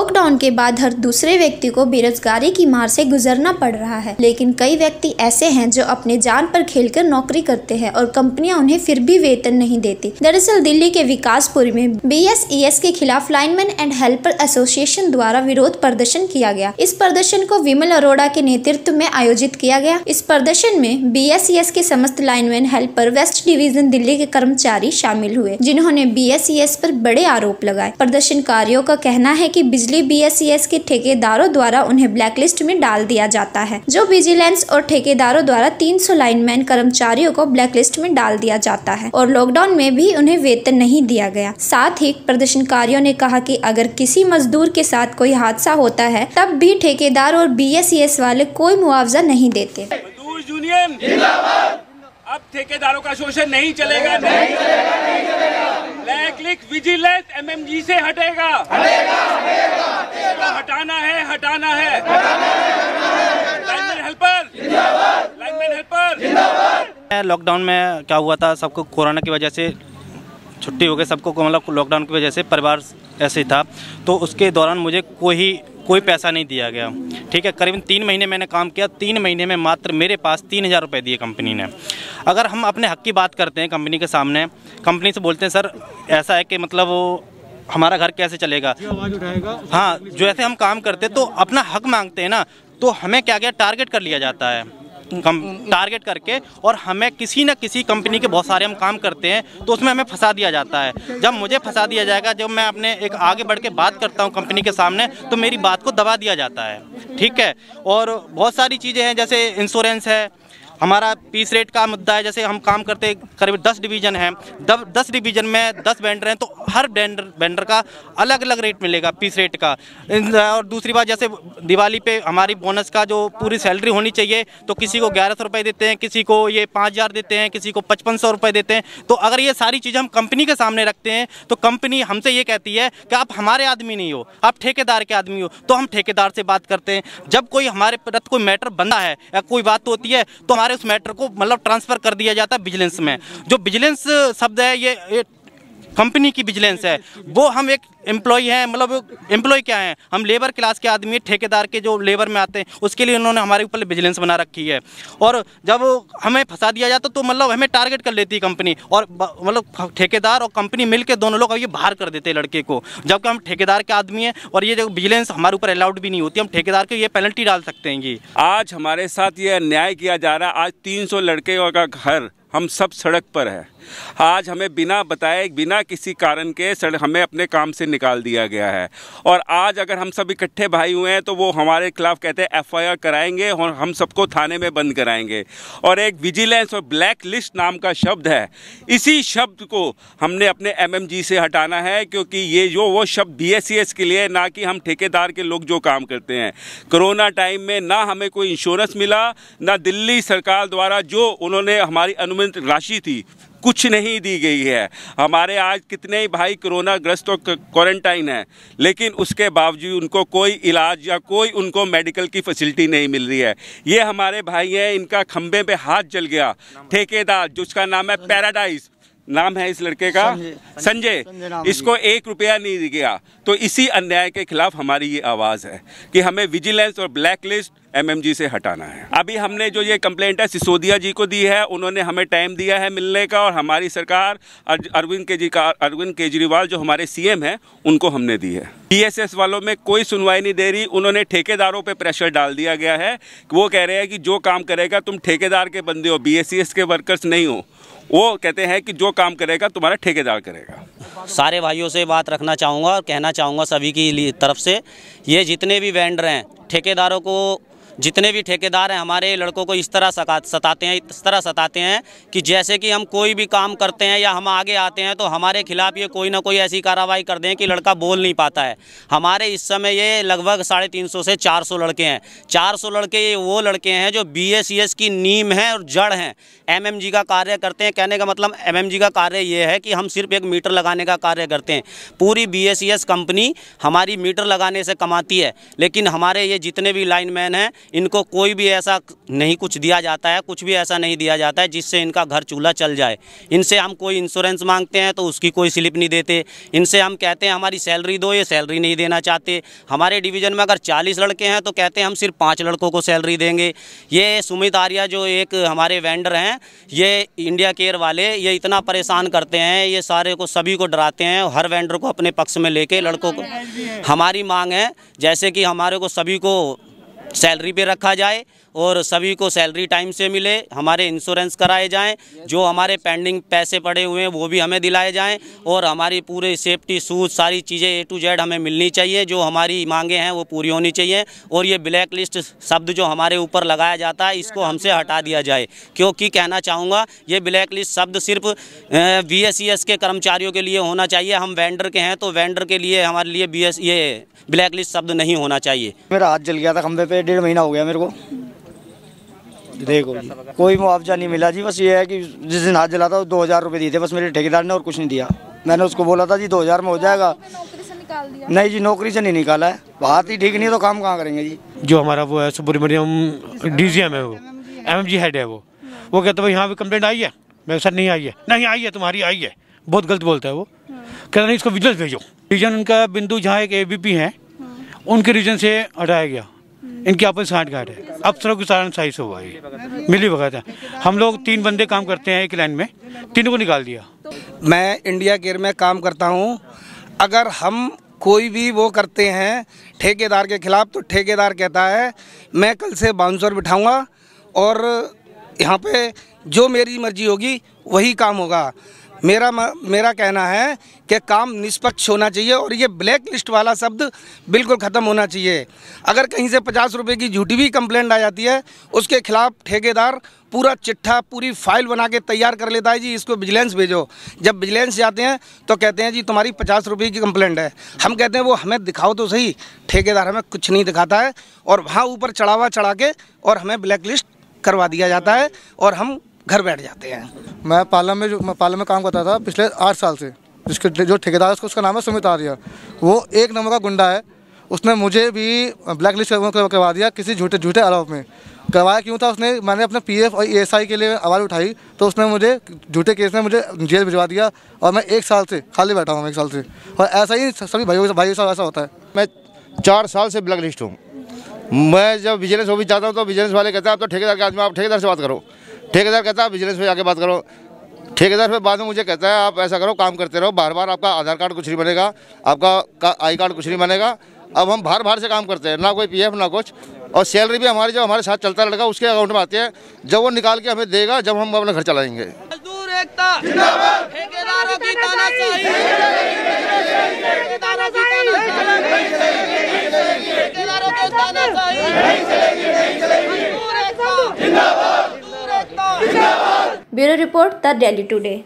Lockdown के बाद हर दूसरे व्यक्ति को बेरोजगारी की मार से गुजरना पड़ रहा है लेकिन कई व्यक्ति ऐसे हैं जो अपने जान पर खेलकर नौकरी करते हैं और कंपनियां उन्हें फिर भी वेतन नहीं देती दरअसल दिल्ली के विकासपुरी में बीएसईएस e के खिलाफ लाइनमैन एंड हेल्पर एसोसिएशन द्वारा विरोध प्रदर्शन किया गया इस प्रदर्शन को विमल अरोड़ा के नेतृत्व में आयोजित किया गया इस प्रदर्शन में बी e के समस्त lineman helper west division Delhi के कर्मचारी शामिल हुए जिन्होंने बी e पर बड़े आरोप लगाए प्रदर्शनकारियों का कहना है की बिजली बिजली बीएसईएस के ठेकेदारों द्वारा उन्हें ब्लैकलिस्ट में डाल दिया जाता है जो विजिलेंस और ठेकेदारों द्वारा 300 लाइनमैन कर्मचारियों को ब्लैकलिस्ट में डाल दिया जाता है और लॉकडाउन में भी उन्हें वेतन नहीं दिया गया साथ ही प्रदर्शनकारियों ने कहा कि अगर किसी मजदूर के साथ कोई हादसा होता है तब भी ठेकेदार और बी वाले कोई मुआवजा नहीं देते अब ठेकेदारों का शोषण नहीं चलेगा नहीं चलेगा, नहीं चलेगा। ब्लैक लिस्ट विजिलेंस एमएमजी से हटेगा, हटेगा, हटेगा। हटाना है हटाना है लॉकडाउन में क्या हुआ था सबको कोरोना की वजह से छुट्टी हो गई सबको मतलब लॉकडाउन की वजह से परिवार ऐसे था तो उसके दौरान मुझे कोई कोई पैसा नहीं दिया गया ठीक है करीबन तीन महीने मैंने काम किया तीन महीने में मात्र मेरे पास तीन हज़ार रुपये दिए कंपनी ने अगर हम अपने हक की बात करते हैं कंपनी के सामने कंपनी से बोलते हैं सर ऐसा है कि मतलब हमारा घर कैसे चलेगा हाँ जो ऐसे हम काम करते तो अपना हक मांगते हैं ना तो हमें क्या क्या टारगेट कर लिया जाता है कम टारगेट करके और हमें किसी न किसी कंपनी के बहुत सारे हम काम करते हैं तो उसमें हमें फंसा दिया जाता है जब मुझे फंसा दिया जाएगा जब मैं अपने एक आगे बढ़ के बात करता हूँ कंपनी के सामने तो मेरी बात को दबा दिया जाता है ठीक है और बहुत सारी चीज़ें हैं जैसे इंश्योरेंस है हमारा पीस रेट का मुद्दा है जैसे हम काम करते करीब दस डिवीज़न है दस दस डिवीज़न में दस वेंडर हैं तो हर वेंडर वेंडर का अलग अलग रेट मिलेगा पीस रेट का और दूसरी बात जैसे दिवाली पे हमारी बोनस का जो पूरी सैलरी होनी चाहिए तो किसी को ग्यारह सौ रुपये देते हैं किसी को ये पाँच हज़ार देते हैं किसी को पचपन सौ रुपये देते हैं तो अगर ये सारी चीज़ें हम कंपनी के सामने रखते हैं तो कंपनी हमसे ये कहती है कि आप हमारे आदमी नहीं हो आप ठेकेदार के आदमी हो तो हम ठेकेदार से बात करते हैं जब कोई हमारे प्रति कोई मैटर बना है या कोई बात होती है तो हमारे सारे उस मैटर को मतलब ट्रांसफर कर दिया जाता है विजिलेंस में जो विजिलेंस शब्द है ये, ये कंपनी की विजिलेंस है वो हम एक एम्प्लॉय हैं मतलब एम्प्लॉय क्या हैं हम लेबर क्लास के आदमी हैं ठेकेदार के जो लेबर में आते हैं उसके लिए उन्होंने हमारे ऊपर विजिलेंस बना रखी है और जब हमें फंसा दिया जाता तो मतलब हमें टारगेट कर लेती है कंपनी और मतलब ठेकेदार और कंपनी मिल दोनों लोग ये बाहर कर देते हैं लड़के को जबकि हम ठेकेदार के आदमी हैं और ये जो विजिलेंस हमारे ऊपर अलाउड भी नहीं होती हम ठेकेदार के ये पेनल्टी डाल सकते हैं आज हमारे साथ ये अन्याय किया जा रहा है आज तीन लड़के का घर हम सब सड़क पर है आज हमें बिना बताए बिना किसी कारण के सड़क हमें अपने काम से निकाल दिया गया है और आज अगर हम सब इकट्ठे भाई हुए हैं तो वो हमारे खिलाफ कहते हैं एफ कराएंगे और हम सबको थाने में बंद कराएंगे और एक विजिलेंस और ब्लैक लिस्ट नाम का शब्द है इसी शब्द को हमने अपने एम से हटाना है क्योंकि ये जो वो शब्द बी e के लिए ना कि हम ठेकेदार के लोग जो काम करते हैं कोरोना टाइम में ना हमें कोई इंश्योरेंस मिला ना दिल्ली सरकार द्वारा जो उन्होंने हमारी अनुमित राशि थी कुछ नहीं दी गई है हमारे आज कितने ही भाई कोरोना ग्रस्त और क्वारंटाइन है लेकिन उसके बावजूद उनको कोई इलाज या कोई उनको मेडिकल की फैसिलिटी नहीं मिल रही है ये हमारे भाई हैं इनका खम्भे पे हाथ जल गया ठेकेदार जिसका नाम है पैराडाइज नाम है इस लड़के का संजय इसको एक रुपया नहीं गया तो इसी अन्याय के खिलाफ हमारी ये आवाज़ है कि हमें विजिलेंस और ब्लैक लिस्ट एमएमजी से हटाना है अभी हमने जो ये कंप्लेंट है सिसोदिया जी को दी है उन्होंने हमें टाइम दिया है मिलने का और हमारी सरकार अरविंद केजरीवाल अरविंद केजरीवाल जो हमारे सीएम हैं उनको हमने दी है टीएसएस वालों में कोई सुनवाई नहीं दे रही उन्होंने ठेकेदारों पे प्रेशर डाल दिया गया है वो कह रहे हैं कि जो काम करेगा तुम ठेकेदार के बंदे हो बी e के वर्कर्स नहीं हो वो कहते हैं कि जो काम करेगा तुम्हारा ठेकेदार करेगा सारे भाइयों से बात रखना चाहूँगा और कहना चाहूँगा सभी की तरफ से ये जितने भी वेंडर हैं ठेकेदारों को जितने भी ठेकेदार हैं हमारे लड़कों को इस तरह सताते हैं इस तरह सताते हैं कि जैसे कि हम कोई भी काम करते हैं या हम आगे आते हैं तो हमारे खिलाफ ये कोई ना कोई ऐसी कार्रवाई कर दें कि लड़का बोल नहीं पाता है हमारे इस समय ये लगभग साढ़े तीन सौ से चार सौ लड़के हैं चार सौ लड़के ये वो लड़के हैं जो बी एस एस की नीम हैं और जड़ हैं एम एम जी का कार्य करते हैं कहने का मतलब एम एम जी का कार्य ये है कि हम सिर्फ एक मीटर लगाने का कार्य करते हैं पूरी बी एस एस कंपनी हमारी मीटर लगाने से कमाती है लेकिन हमारे ये जितने भी लाइनमैन हैं इनको कोई भी ऐसा नहीं कुछ दिया जाता है कुछ भी ऐसा नहीं दिया जाता है जिससे इनका घर चूल्हा चल जाए इनसे हम कोई इंश्योरेंस मांगते हैं तो उसकी कोई स्लिप नहीं देते इनसे हम कहते हैं हमारी सैलरी दो ये सैलरी नहीं देना चाहते हमारे डिवीज़न में अगर चालीस लड़के हैं तो कहते हैं हम सिर्फ पाँच लड़कों को सैलरी देंगे ये सुमित आर्या जो एक हमारे वेंडर हैं ये इंडिया केयर वाले ये इतना परेशान करते हैं ये सारे को सभी को डराते हैं हर वेंडर को अपने पक्ष में लेके लड़कों को हमारी मांग है जैसे कि हमारे को सभी को सैलरी पे रखा जाए और सभी को सैलरी टाइम से मिले हमारे इंश्योरेंस कराए जाएं जो हमारे पेंडिंग पैसे पड़े हुए हैं वो भी हमें दिलाए जाएं और हमारी पूरे सेफ्टी सूज सारी चीज़ें ए टू जेड हमें मिलनी चाहिए जो हमारी मांगे हैं वो पूरी होनी चाहिए और ये ब्लैक लिस्ट शब्द जो हमारे ऊपर लगाया जाता है इसको हमसे हटा दिया जाए क्योंकि कहना चाहूँगा ये ब्लैक लिस्ट शब्द सिर्फ बी e के कर्मचारियों के लिए होना चाहिए हम वेंडर के हैं तो वेंडर के लिए हमारे लिए बी ये ब्लैक लिस्ट शब्द नहीं होना चाहिए मेरा हाथ जल गया था खंबे पे डेढ़ महीना हो गया मेरे को देखो जी कोई मुआवजा नहीं मिला जी बस ये है कि जिस दिन हाथ जला था दो हज़ार रुपये दिए थे बस मेरे ठेकेदार ने और कुछ नहीं दिया मैंने उसको बोला था जी दो हज़ार में हो जाएगा नहीं जी नौकरी से नहीं निकाला है बात ही ठीक नहीं है तो काम कहाँ करेंगे जी जो हमारा वो है मरियम डी जी एम है वो एम जी हेड है वो वो कहते भाई यहाँ भी कंप्लेंट आई है मैं सर नहीं आई है नहीं आई है तुम्हारी आई है बहुत गलत बोलता है वो कहते नहीं इसको विजिलेंस भेजो रीजन उनका बिंदु जहाँ एक ए बी पी है उनके रीजन से हटाया गया इनकी आपस साठ घाट है अफसरों के सारण साइज हुआ मिली भगत है हम लोग तीन बंदे काम करते हैं एक लाइन में तीनों को निकाल दिया मैं इंडिया गेट में काम करता हूँ अगर हम कोई भी वो करते हैं ठेकेदार के खिलाफ तो ठेकेदार कहता है मैं कल से बाउंसर बिठाऊंगा और यहाँ पे जो मेरी मर्जी होगी वही काम होगा मेरा मेरा कहना है कि काम निष्पक्ष होना चाहिए और ये ब्लैक लिस्ट वाला शब्द बिल्कुल ख़त्म होना चाहिए अगर कहीं से पचास रुपए की झूठी भी कंप्लेंट आ जाती है उसके खिलाफ ठेकेदार पूरा चिट्ठा पूरी फाइल बना के तैयार कर लेता है जी इसको विजिलेंस भेजो जब विजिलेंस जाते हैं तो कहते हैं जी तुम्हारी पचास रुपये की कंप्लेंट है हम कहते हैं वो हमें दिखाओ तो सही ठेकेदार हमें कुछ नहीं दिखाता है और वहाँ ऊपर चढ़ावा चढ़ा के और हमें ब्लैक लिस्ट करवा दिया जाता है और हम घर बैठ जाते हैं मैं पार्लर में जो मैं पार्लर में काम करता था पिछले आठ साल से जिसके जो ठेकेदार है उसका नाम है सुमित आर्या वो एक नंबर का गुंडा है उसने मुझे भी ब्लैक लिस्ट करवा दिया किसी झूठे झूठे आरोप में करवाया क्यों था उसने मैंने अपने पीएफ और ईएसआई e के लिए आवाज़ उठाई तो उसने मुझे झूठे केस में मुझे जेल भिजवा दिया और मैं एक साल से खाली बैठा हूँ एक साल से और ऐसा ही सभी भाइयों से भाइयों ऐसा होता है मैं चार साल से ब्लैक लिस्ट हूँ मैं जब बिजनेस ऑफिस जाता हूँ तो बिजनेस वाले कहते हैं आप तो ठेकेदार के आदमी आप ठेकेदार से बात करो ठेकेदार कहता है बिजनेस में जाके बात करो ठेकेदार फिर बाद में मुझे कहता है आप ऐसा करो काम करते रहो बार बार आपका आधार कार्ड कुछ नहीं बनेगा आपका का, आई कार्ड कुछ नहीं बनेगा अब हम बाहर बाहर से काम करते हैं ना कोई पीएफ ना कुछ और सैलरी भी हमारी जो हमारे साथ चलता लड़का उसके अकाउंट में आती है जब वो निकाल के हमें देगा जब हम अपना घर चलाएंगे मजदूर एकता bureau report the Daily today